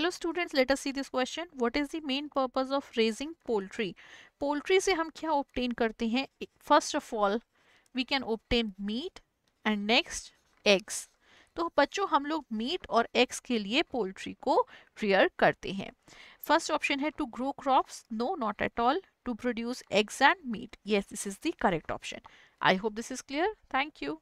hello students let us see this question what is the main purpose of raising poultry poultry से हम क्या obtain करते हैं first of all we can obtain meat and next eggs तो बच्चों हम लोग मीट और एग्स के लिए पोल्ट्री को रियर करते हैं फर्स्ट ऑप्शन है to grow crops no not at all to produce eggs and meat yes this is the correct option I hope this is clear thank you